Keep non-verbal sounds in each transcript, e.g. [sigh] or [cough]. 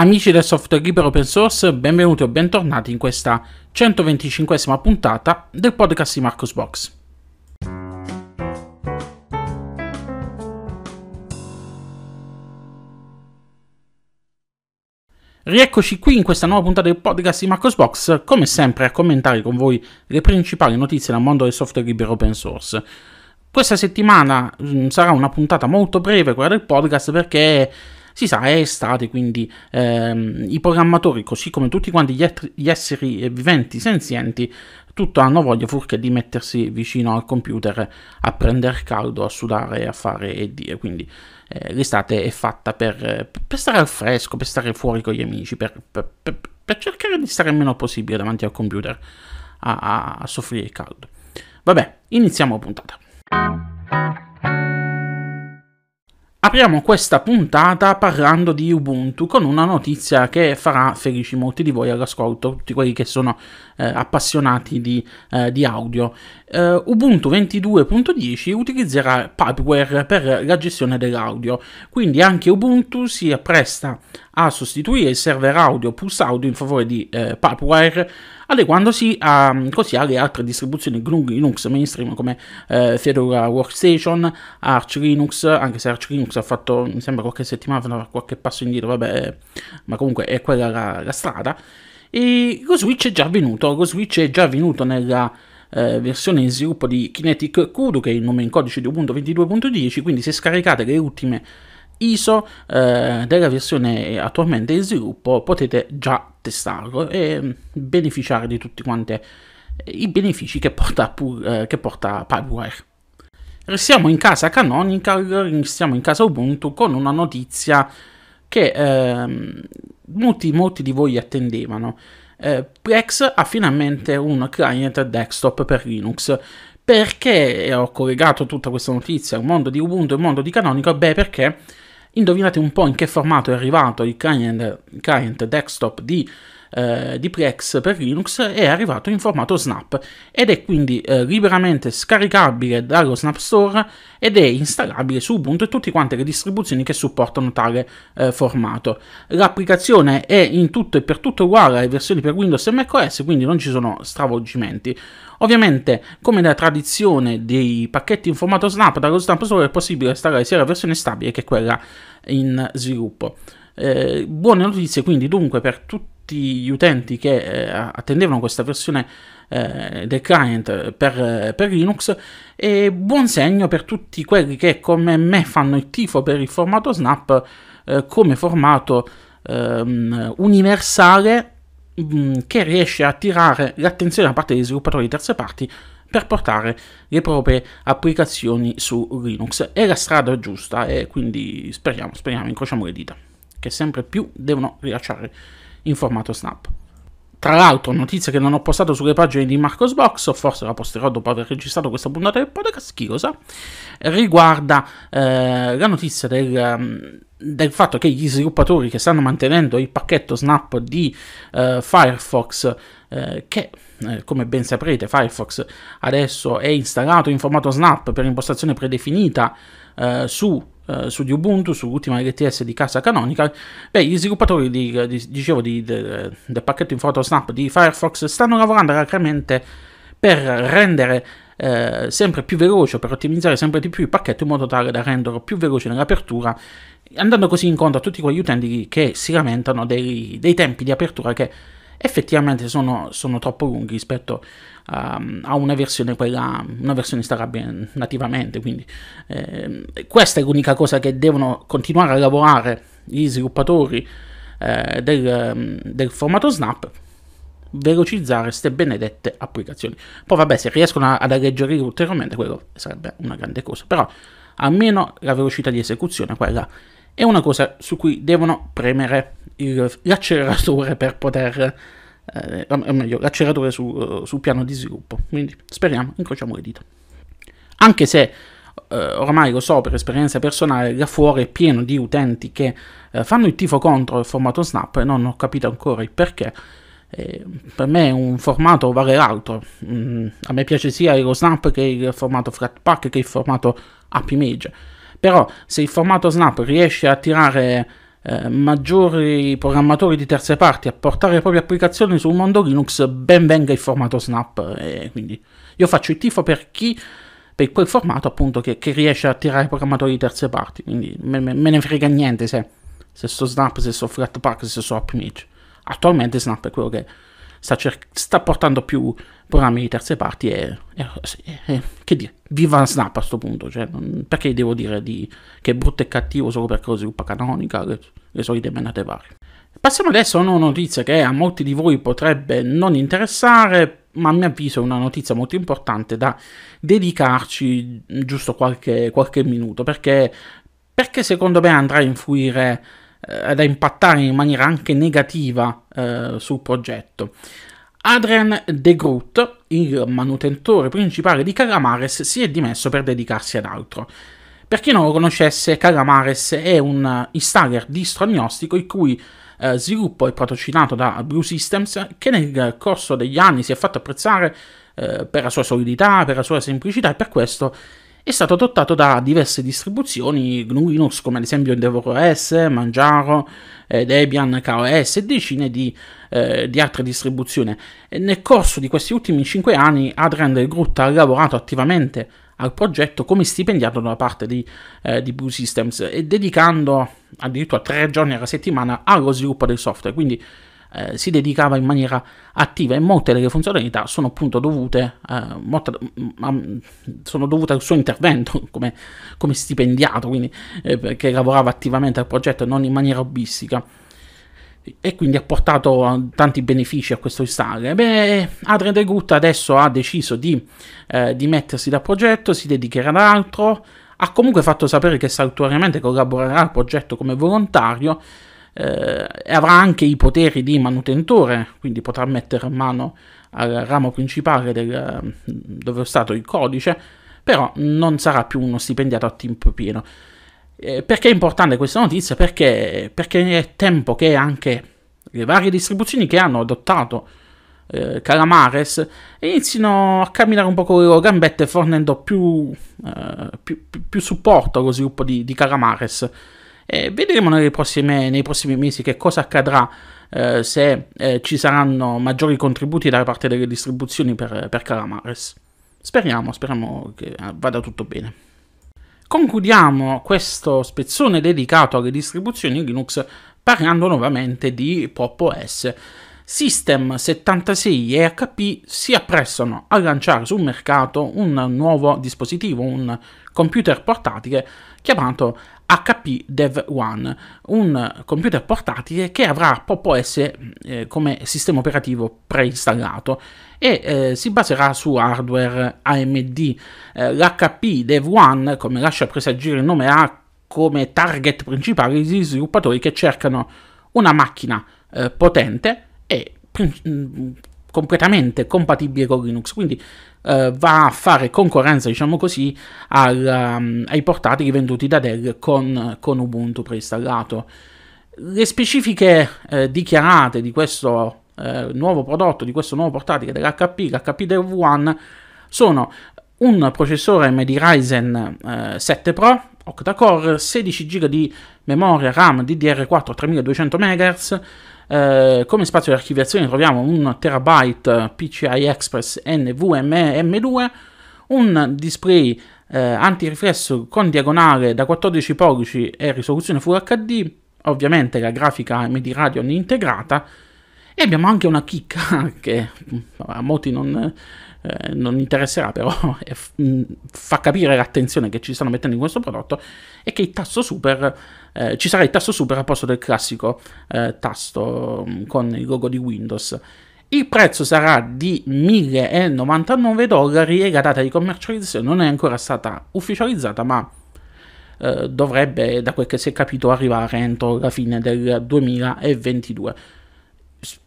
Amici del software libero open source, benvenuti o bentornati in questa 125esima puntata del podcast di Box. Rieccoci qui in questa nuova puntata del podcast di Marcos Box, come sempre a commentare con voi le principali notizie dal mondo del software libero open source. Questa settimana mm, sarà una puntata molto breve quella del podcast perché si sa, è estate, quindi ehm, i programmatori, così come tutti quanti gli, et- gli esseri viventi senzienti, tutto hanno voglia furché di mettersi vicino al computer a prendere caldo, a sudare, a fare e dire. Quindi eh, l'estate è fatta per, per, stare al fresco, per stare fuori con gli amici, per, per, per cercare di stare il meno possibile davanti al computer a, a, a soffrire il caldo. Vabbè, iniziamo la puntata. Música Apriamo questa puntata parlando di Ubuntu con una notizia che farà felici molti di voi all'ascolto, tutti quelli che sono eh, appassionati di, eh, di audio. Uh, Ubuntu 22.10 utilizzerà Pipeware per la gestione dell'audio, quindi anche Ubuntu si appresta a sostituire il server audio Pulse Audio in favore di eh, Pipeware, adeguandosi a, così alle altre distribuzioni GNU Linux mainstream come eh, Fedora Workstation, Arch Linux, anche se Arch Linux ha fatto, mi sembra qualche settimana, qualche passo indietro, vabbè, ma comunque è quella la, la strada. E GoSwitch è già avvenuto, GoSwitch è già venuto nella eh, versione in sviluppo di Kinetic Kudu, che è il nome in codice di Ubuntu quindi se scaricate le ultime ISO eh, della versione attualmente in sviluppo potete già testarlo e mm, beneficiare di tutti quanti eh, i benefici che porta, eh, che porta Pipewire. Restiamo in casa Canonical, restiamo in casa Ubuntu con una notizia che ehm, molti, molti di voi attendevano. Eh, Plex ha finalmente un client desktop per Linux. Perché ho collegato tutta questa notizia al mondo di Ubuntu e al mondo di Canonical? Beh, perché indovinate un po' in che formato è arrivato il client, client desktop di, eh, di, Plex per Linux, è arrivato in formato Snap ed è quindi eh, liberamente scaricabile dallo Snap Store ed è installabile su Ubuntu e tutte quante le distribuzioni che supportano tale eh, formato. L'applicazione è in tutto e per tutto uguale alle versioni per Windows e macOS, quindi non ci sono stravolgimenti. Ovviamente, come da tradizione dei pacchetti in formato Snap, dallo Snap solo è possibile installare sia la versione stabile che quella in sviluppo. Eh, buone notizie quindi dunque per tutti gli utenti che eh, attendevano questa versione eh, del client per, per, Linux e buon segno per tutti quelli che come me fanno il tifo per il formato Snap eh, come formato ehm, universale Mm, che riesce a attirare l'attenzione da parte degli sviluppatori di terze parti per portare le proprie applicazioni su Linux. È la strada giusta e quindi speriamo, speriamo, incrociamo le dita, che sempre più devono rilasciare in formato Snap. Tra l'altro, notizia che non ho postato sulle pagine di Marcos Box, forse la posterò dopo aver registrato questa puntata del podcast, chi lo sa, riguarda eh, la notizia del... Um, del fatto che gli sviluppatori che stanno mantenendo il pacchetto snap di eh, Firefox eh, che eh, come ben saprete Firefox adesso è installato in formato snap per impostazione predefinita eh, su, eh, su di Ubuntu, sull'ultima LTS di casa Canonical, beh, gli sviluppatori di, di, dicevo, di, de, del pacchetto in formato snap di Firefox stanno lavorando alacremente per rendere eh, sempre più veloce per ottimizzare sempre di più il pacchetto in modo tale da renderlo più veloce nell'apertura, andando così incontro a tutti quegli utenti che si lamentano dei, dei tempi di apertura che effettivamente sono, sono troppo lunghi rispetto um, a una versione, quella, una versione installabile nativamente. Quindi eh, questa è l'unica cosa che devono continuare a lavorare gli sviluppatori eh, del, del formato Snap velocizzare queste benedette applicazioni. Poi vabbè, se riescono ad alleggerire ulteriormente, quello sarebbe una grande cosa, però almeno la velocità di esecuzione, quella è una cosa su cui devono premere il, l'acceleratore per poter, eh, o meglio, l'acceleratore su, sul piano di sviluppo. Quindi speriamo, incrociamo le dita. Anche se eh, ormai lo so per esperienza personale, là fuori è pieno di utenti che eh, fanno il tifo contro il formato Snap e non ho capito ancora il perché eh, per me un formato vale l'altro. Mm, a me piace sia lo snap che il formato flat pack che il formato app image. Però se il formato snap riesce a attirare eh, maggiori programmatori di terze parti a portare le proprie applicazioni sul mondo Linux, ben venga il formato snap. Eh, quindi io faccio il tifo per chi per quel formato appunto che, che riesce a attirare programmatori di terze parti. Quindi me, me, me ne frega niente se, se so snap, se sto flat pack, se sto app image attualmente Snap è quello che sta, cer- sta portando più programmi di terze parti e, e, e che dire, viva Snap a questo punto, cioè, non, perché devo dire di, che è brutto e cattivo solo perché lo sviluppa Canonica, le, le solite menate varie. Passiamo adesso a una notizia che a molti di voi potrebbe non interessare, ma a mio avviso è una notizia molto importante da dedicarci giusto qualche, qualche minuto, perché, perché secondo me andrà a influire eh, ad impattare in maniera anche negativa eh, sul progetto. Adrian De Groot, il manutentore principale di Calamares, si è dimesso per dedicarsi ad altro. Per chi non lo conoscesse, Calamares è un installer distroagnostico il cui eh, sviluppo è patrocinato da Blue Systems, che nel corso degli anni si è fatto apprezzare eh, per la sua solidità, per la sua semplicità e per questo è stato adottato da diverse distribuzioni GNU Linux come ad esempio Endeavor OS, Manjaro, eh, Debian, KOS e decine di, eh, di altre distribuzioni. E nel corso di questi ultimi 5 anni Adrian del Grutta ha lavorato attivamente al progetto come stipendiato da parte di, eh, di, Blue Systems e dedicando addirittura tre giorni alla settimana allo sviluppo del software, quindi eh, si dedicava in maniera attiva e molte delle funzionalità sono appunto dovute, eh, molta, mm, mm, sono dovute al suo intervento [laughs] come, come stipendiato, quindi eh, perché lavorava attivamente al progetto e non in maniera hobbistica e quindi ha portato eh, tanti benefici a questo installer. Beh, Adrian De Gut adesso ha deciso di eh, dimettersi dal progetto, si dedicherà ad altro, ha comunque fatto sapere che saltuariamente collaborerà al progetto come volontario, eh, avrà anche i poteri di manutentore, quindi potrà mettere mano al ramo principale del, mm, dove è stato il codice, però non sarà più uno stipendiato a tempo pieno. Eh, perché è importante questa notizia? Perché, perché, è tempo che anche le varie distribuzioni che hanno adottato eh, Calamares inizino a camminare un po' con le loro gambette fornendo più, eh, più, più supporto allo sviluppo di, di Calamares e vedremo nei prossimi, nei prossimi mesi che cosa accadrà. Eh, se eh, ci saranno maggiori contributi da parte delle distribuzioni per, per Calamares. Speriamo, speriamo che vada tutto bene. Concludiamo questo spezzone dedicato alle distribuzioni Linux parlando nuovamente di Pop OS. System 76 e HP si apprestano a lanciare sul mercato un nuovo dispositivo, un computer portatile chiamato HP Dev One, un computer portatile che avrà Pop OS eh, come sistema operativo preinstallato e eh, si baserà su hardware AMD. Eh, L'HP Dev One, come lascia presagire il nome, ha come target principale gli sviluppatori che cercano una macchina eh, potente e mm, completamente compatibile con Linux, quindi eh, va a fare concorrenza, diciamo così, al, um, ai portatili venduti da Dell con, con Ubuntu preinstallato. Le specifiche eh, dichiarate di questo eh, nuovo prodotto, di questo nuovo portatile dell'HP, l'HP Dev One, sono un processore MD Ryzen 7 eh, Pro octa-core, 16 GB di memoria RAM DDR4 3200 MHz, eh, come spazio di archiviazione troviamo un terabyte eh, PCI Express NVMe M2, un display eh, antiriflesso con diagonale da 14 pollici e risoluzione Full HD, ovviamente la grafica MD Radeon integrata, e abbiamo anche una chicca [laughs] che a molti non, eh, non interesserà però, [laughs] mm, fa capire l'attenzione che ci stanno mettendo in questo prodotto, è che il tasto super, eh, ci sarà il tasto super al posto del classico eh, tasto mm, con il logo di Windows. Il prezzo sarà di 1099 dollari e la data di commercializzazione non è ancora stata ufficializzata, ma eh, dovrebbe, da quel che si è capito, arrivare entro la fine del 2022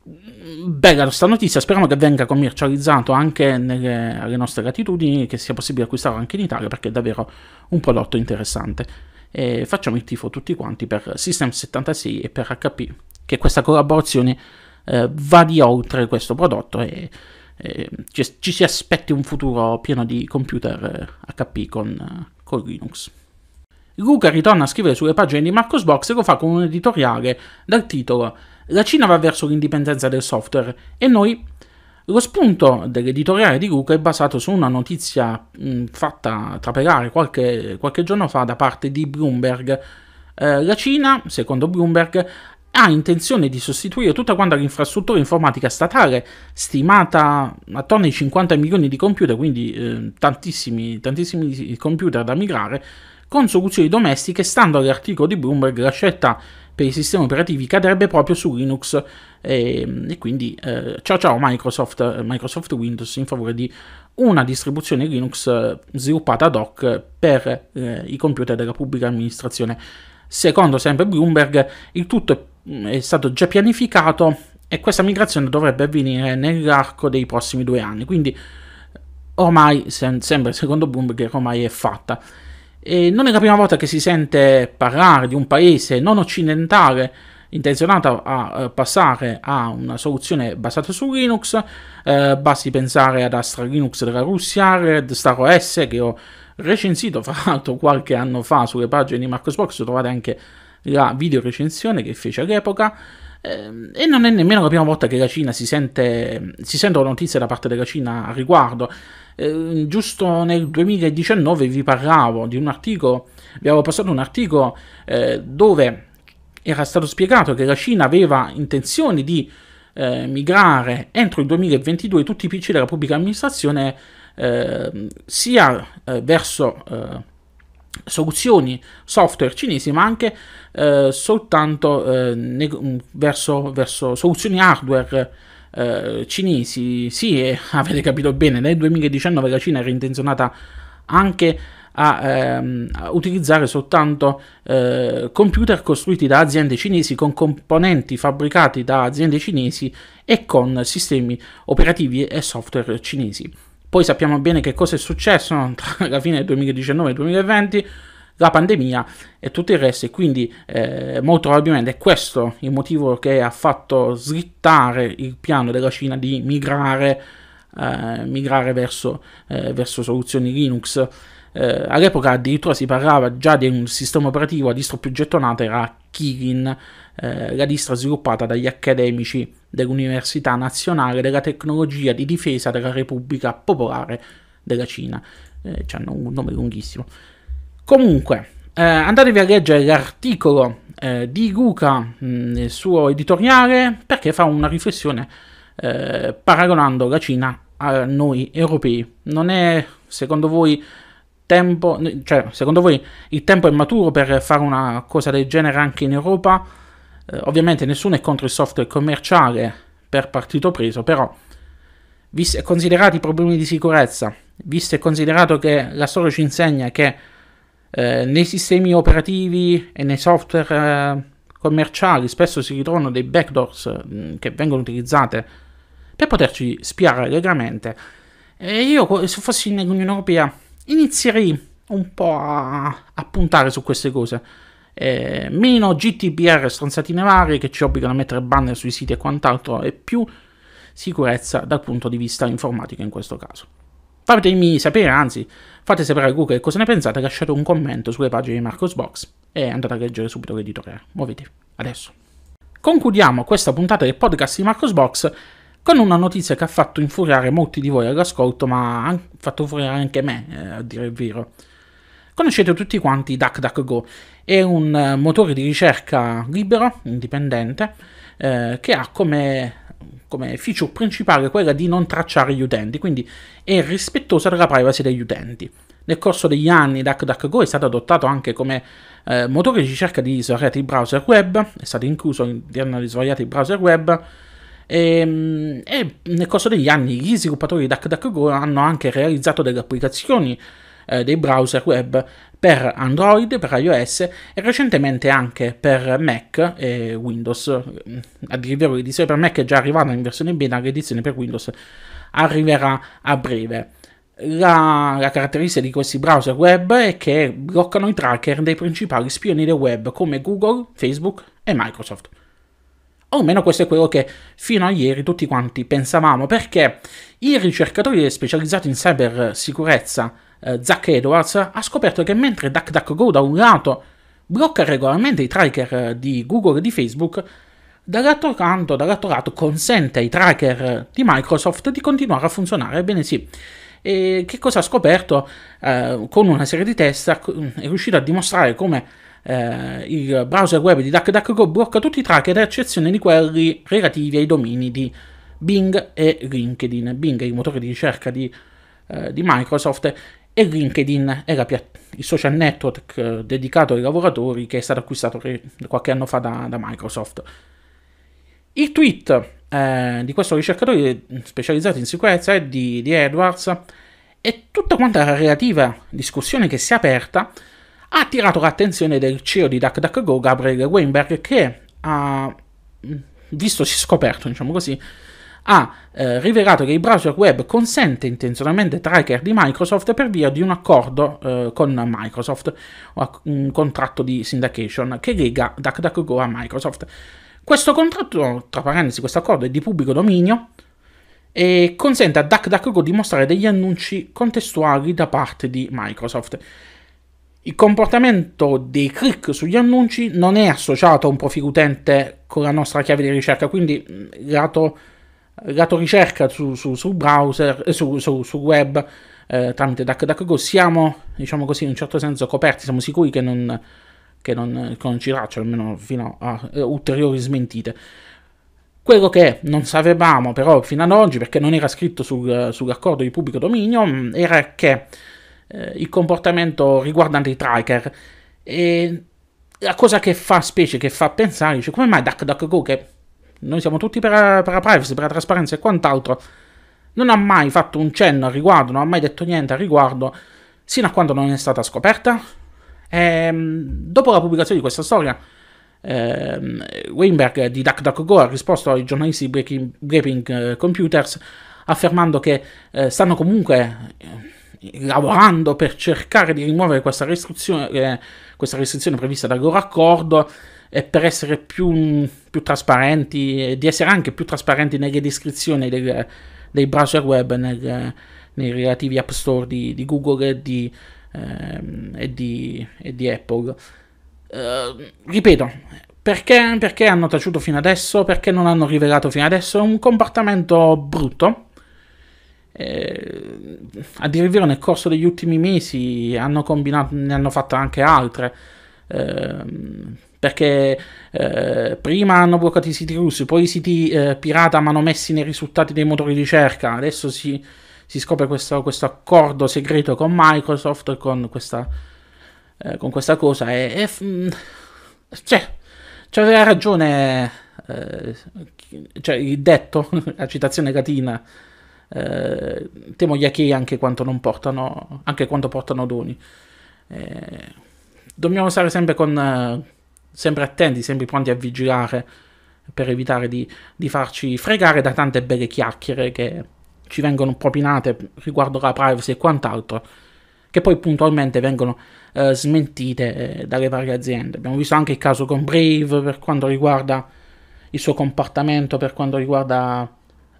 bella questa notizia, speriamo che venga commercializzato anche nelle, alle nostre latitudini, che sia possibile acquistarlo anche in Italia perché è davvero un prodotto interessante. E facciamo il tifo tutti quanti per System 76 e per HP, che questa collaborazione eh, va di oltre questo prodotto e, e ci, ci, si aspetti un futuro pieno di computer HP eh, con, eh, con Linux. Luca ritorna a scrivere sulle pagine di Marcos Box e lo fa con un editoriale dal titolo La Cina va verso l'indipendenza del software e noi lo spunto dell'editoriale di Luca è basato su una notizia mh, mm, fatta trapelare qualche, qualche, giorno fa da parte di Bloomberg. Eh, la Cina, secondo Bloomberg, ha intenzione di sostituire tutta quanta l'infrastruttura informatica statale, stimata attorno ai 50 milioni di computer, quindi eh, tantissimi, tantissimi computer da migrare, con soluzioni domestiche, stando all'articolo di Bloomberg la scelta per i sistemi operativi cadrebbe proprio su Linux e, ehm, e quindi eh, ciao ciao Microsoft, eh, Microsoft Windows in favore di una distribuzione Linux eh, sviluppata ad hoc per eh, i computer della pubblica amministrazione. Secondo sempre Bloomberg, il tutto mm, è stato già pianificato e questa migrazione dovrebbe avvenire nell'arco dei prossimi due anni, quindi ormai, sempre secondo Bloomberg, ormai è fatta. E non è la prima volta che si sente parlare di un paese non occidentale intenzionato a eh, passare a una soluzione basata su Linux, eh, basti pensare ad Astra Linux della Russia, Red Star OS che ho recensito fra l'altro qualche anno fa sulle pagine di Marcosbox, trovate anche la video recensione che fece all'epoca, Ehm, e non è nemmeno la prima volta che la Cina si sente, si sentono notizie da parte della Cina a riguardo. Ehm, giusto nel 2019 vi parlavo di un articolo, vi avevo passato un articolo eh, dove era stato spiegato che la Cina aveva intenzione di eh, migrare entro il 2022 tutti i PC della pubblica amministrazione ehm, sia eh, verso soluzioni software cinesi, ma anche eh, soltanto eh, ne- mm, verso, verso, soluzioni hardware eh, cinesi. Sì, [laughs] avete capito bene, nel 2019 la Cina era intenzionata anche a, ehm, a utilizzare soltanto eh, computer costruiti da aziende cinesi con componenti fabbricati da aziende cinesi e con sistemi operativi e software cinesi. Poi sappiamo bene che cosa è successo [laughs] tra la fine del 2019 e 2020, la pandemia e tutto il resto, e quindi eh, molto probabilmente è questo il motivo che ha fatto slittare il piano della Cina di migrare, eh, migrare verso, eh, verso soluzioni Linux. Eh, all'epoca addirittura si parlava già di un sistema operativo a distro più gettonata, era Kirin, eh, la lista sviluppata dagli accademici dell'Università Nazionale della Tecnologia di Difesa della Repubblica Popolare della Cina. Eh, hanno un nome lunghissimo. Comunque, eh, andatevi a leggere l'articolo eh, di Luca mh, mm, nel suo editoriale perché fa una riflessione eh, paragonando la Cina a noi europei. Non è, secondo voi, tempo, cioè secondo voi il tempo è maturo per fare una cosa del genere anche in Europa? Eh, ovviamente nessuno è contro il software commerciale per partito preso, però visto e considerati i problemi di sicurezza, visto e considerato che la storia ci insegna che eh, nei sistemi operativi e nei software eh, commerciali spesso si ritrovano dei backdoors mh, mm, che vengono utilizzate per poterci spiare allegramente. E io se fossi in Unione Europea inizierei un po' a, a puntare su queste cose. Eh, meno GTPR stronzatine varie che ci obbligano a mettere banner sui siti e quant'altro, e più sicurezza dal punto di vista informatico in questo caso. Fatemi sapere, anzi, fate sapere a Google cosa ne pensate, lasciate un commento sulle pagine di Marcosbox e andate a leggere subito l'editore. Muovetevi, adesso. Concludiamo questa puntata del podcast di Marcosbox con una notizia che ha fatto infuriare molti di voi all'ascolto, ma ha fatto infuriare anche me, eh, a dire il vero. Conoscete tutti quanti DuckDuckGo, è un eh, motore di ricerca libero, indipendente, eh, che ha come, come feature principale quella di non tracciare gli utenti, quindi è rispettosa della privacy degli utenti. Nel corso degli anni DuckDuckGo è stato adottato anche come eh, motore di ricerca di svariati browser web, è stato incluso all'interno di svariati browser web, e, ehm, e nel corso degli anni gli sviluppatori di DuckDuckGo hanno anche realizzato delle applicazioni eh, dei browser web per Android, per iOS e recentemente anche per Mac e Windows. Addirittura l'edizione per Mac è già arrivata in versione beta, l'edizione per Windows arriverà a breve. La, la, caratteristica di questi browser web è che bloccano i tracker dei principali spioni del web come Google, Facebook e Microsoft. O almeno questo è quello che fino a ieri tutti quanti pensavamo, perché il ricercatore specializzato in cybersicurezza eh, Zach Edwards ha scoperto che mentre DuckDuckGo da un lato blocca regolarmente i tracker eh, di Google e di Facebook, dall'altro canto, dall'altro lato consente ai tracker eh, di Microsoft di continuare a funzionare. Ebbene sì, e che cosa ha scoperto? Eh, con una serie di test è riuscito a dimostrare come eh, il browser web di DuckDuckGo blocca tutti i tracker ad eccezione di quelli relativi ai domini di Bing e LinkedIn. Bing è il motore di ricerca di, eh, di Microsoft e LinkedIn è piatt- il social network eh, dedicato ai lavoratori che è stato acquistato re- qualche anno fa da, da Microsoft. Il tweet eh, di questo ricercatore eh, specializzato in sicurezza è di, di Edwards e tutta quanta la relativa discussione che si è aperta ha attirato l'attenzione del CEO di DuckDuckGo, Gabriel Weinberg, che ha, mm, visto si scoperto, diciamo così, ha eh, rivelato che il browser web consente intenzionalmente tracker di Microsoft per via di un accordo eh, con Microsoft, un contratto di syndication che lega DuckDuckGo a Microsoft. Questo contratto, tra parentesi, questo accordo è di pubblico dominio e consente a DuckDuckGo di mostrare degli annunci contestuali da parte di Microsoft. Il comportamento dei click sugli annunci non è associato a un profilo utente con la nostra chiave di ricerca, quindi lato, mm, lato ricerca su, su, su browser, eh, su, su web eh, tramite DuckDuckGo siamo, diciamo così, in un certo senso coperti, siamo sicuri che non, che non, che non ci tracciano, almeno fino a eh, ulteriori smentite. Quello che non sapevamo però fino ad oggi, perché non era scritto sul, sull'accordo di pubblico dominio, mm, era che eh, il comportamento riguardante i tracker. E la cosa che fa specie, che fa pensare, dice, come mai DuckDuckGo, che noi siamo tutti per la, per la privacy, per la trasparenza e quant'altro, non ha mai fatto un cenno al riguardo, non ha mai detto niente al riguardo, sino a quando non è stata scoperta. E, ehm, dopo la pubblicazione di questa storia, eh, Weinberg di DuckDuckGo ha risposto ai giornalisti di Breaking, Breaking eh, Computers affermando che eh, stanno comunque lavorando per cercare di rimuovere questa restrizione, eh, questa restrizione prevista dal loro accordo e per essere più, mm, più trasparenti e di essere anche più trasparenti nelle descrizioni del, dei browser web nel, nei relativi app store di, di Google e di, ehm, e di, e di Apple. Eh, ripeto, perché, perché hanno taciuto fino adesso? Perché non hanno rivelato fino adesso? È un comportamento brutto eh, a dire il vero, nel corso degli ultimi mesi hanno combinato, ne hanno fatte anche altre. Eh, perché eh, prima hanno bloccato i siti russi, poi i siti eh, pirata ma hanno messi nei risultati dei motori di ricerca. Adesso si, si scopre questo, questo, accordo segreto con Microsoft con questa, eh, con questa cosa. E, e mm, cioè, cioè, aveva ragione eh, cioè, il detto, [laughs] la citazione catina eh, temo gli Achei anche quanto non portano, anche quanto portano doni. Eh, dobbiamo stare sempre, con, eh, sempre attenti, sempre pronti a vigilare per evitare di, di farci fregare da tante belle chiacchiere che ci vengono propinate riguardo la privacy e quant'altro che poi puntualmente vengono eh, smentite eh, dalle varie aziende. Abbiamo visto anche il caso con Brave per quanto riguarda il suo comportamento, per quanto riguarda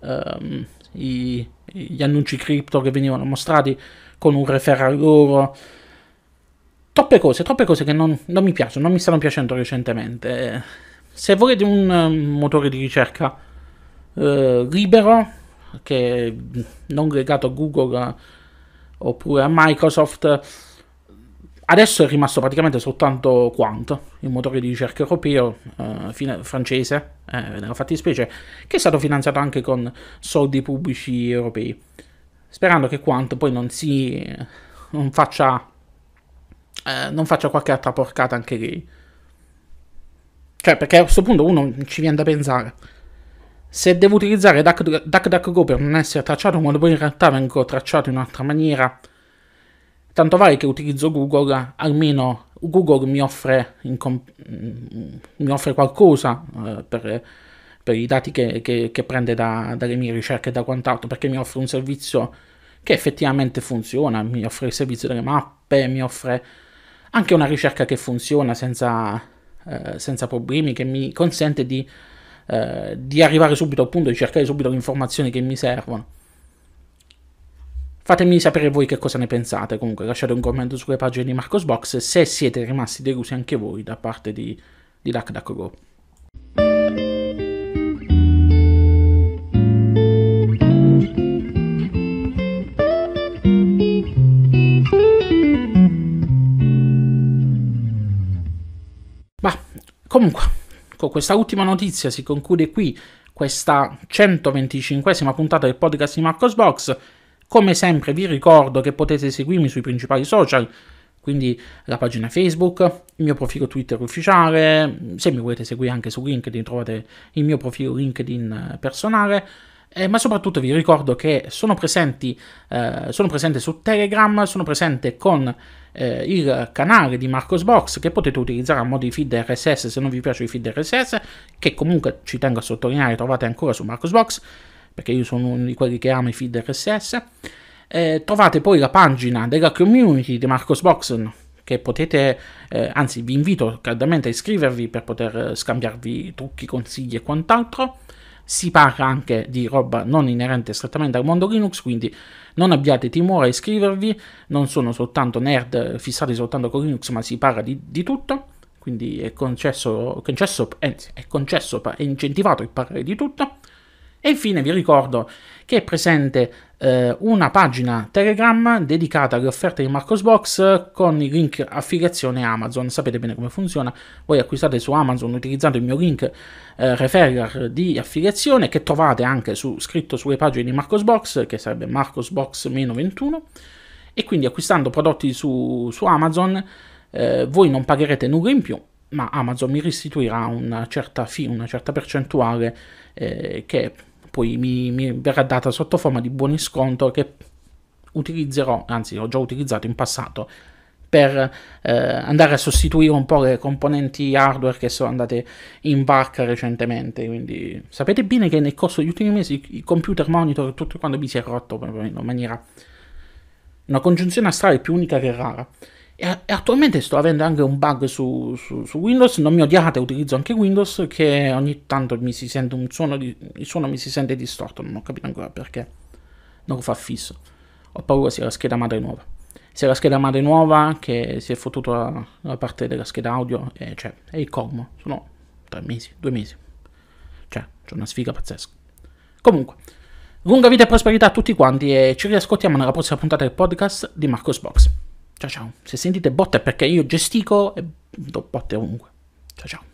ehm, i, gli annunci cripto che venivano mostrati con un referral loro. Troppe cose, troppe cose che non, non mi piacciono, non mi stanno piacendo recentemente. Se volete un um, motore di ricerca eh, libero, che non legato a Google oppure a Microsoft, Adesso è rimasto praticamente soltanto Quant, il motore di ricerca europeo, eh, francese, eh, nella fattispecie, che è stato finanziato anche con soldi pubblici europei. Sperando che Quant poi non si... non faccia... Eh, non faccia qualche altra porcata anche lì. Cioè, perché a questo punto uno ci viene da pensare. Se devo utilizzare DuckDuckGo Duck, per non essere tracciato quando poi in realtà vengo tracciato in un'altra maniera Tanto vale che utilizzo Google, almeno Google mi offre, comp- mm, mi offre qualcosa eh, per, per, i dati che, che, che prende da, dalle mie ricerche e da quant'altro, perché mi offre un servizio che effettivamente funziona, mi offre il servizio delle mappe, mi offre anche una ricerca che funziona senza, eh, senza problemi, che mi consente di, eh, di arrivare subito al punto, di cercare subito le informazioni che mi servono. Fatemi sapere voi che cosa ne pensate, comunque lasciate un commento sulle pagine di Marcosbox se siete rimasti delusi anche voi da parte di, di DuckDuckGo. Ma comunque, con questa ultima notizia si conclude qui questa 125esima puntata del podcast di Marcosbox. Come sempre vi ricordo che potete seguirmi sui principali social, quindi la pagina Facebook, il mio profilo Twitter ufficiale, se mi volete seguire anche su LinkedIn trovate il mio profilo LinkedIn eh, personale. Eh, ma soprattutto vi ricordo che sono, presenti, eh, sono presente su Telegram, sono presente con eh, il canale di Marcosbox che potete utilizzare a modo di feed RSS se non vi piace il feed RSS, che comunque ci tengo a sottolineare trovate ancora su Marcosbox perché io sono uno di quelli che ama i feed RSS. Eh, trovate poi la pagina della community di Marcos Boxen che potete, eh, anzi vi invito caldamente a iscrivervi per poter eh, scambiarvi trucchi, consigli e quant'altro. Si parla anche di roba non inerente strettamente al mondo Linux, quindi non abbiate timore a iscrivervi, non sono soltanto nerd eh, fissati soltanto con Linux, ma si parla di, di tutto quindi è concesso, concesso, è concesso, è incentivato il parlare di tutto. E infine vi ricordo che è presente eh, una pagina Telegram dedicata alle offerte di Marcosbox con il link affiliazione Amazon. Sapete bene come funziona, voi acquistate su Amazon utilizzando il mio link eh, referral di affiliazione che trovate anche su, scritto sulle pagine di Marcosbox, che sarebbe Marcosbox-21. E quindi acquistando prodotti su, su Amazon eh, voi non pagherete nulla in più ma Amazon mi restituirà una certa, fee, una certa percentuale eh, che poi mi, mi verrà data sotto forma di buoni sconto che utilizzerò, anzi ho già utilizzato in passato per eh, andare a sostituire un po' le componenti hardware che sono andate in barca recentemente. Quindi sapete bene che nel corso degli ultimi mesi il computer monitor tutto quando mi si è rotto in maniera una congiunzione astrale più unica che rara. E attualmente sto avendo anche un bug su, su, su, Windows, non mi odiate, utilizzo anche Windows, che ogni tanto mi si sente un suono, di, il suono mi si sente distorto, non ho capito ancora perché, non lo fa fisso. Ho paura sia la scheda madre nuova. Sia la scheda madre nuova che si è fottuta la, parte della scheda audio, e cioè, è il cormo, sono tre mesi, due mesi. Cioè, c'è una sfiga pazzesca. Comunque, lunga vita e prosperità a tutti quanti e ci riascoltiamo nella prossima puntata del podcast di Marcos Box. Ciao ciao. Se sentite botte è perché io gestico e do botte ovunque. Ciao ciao.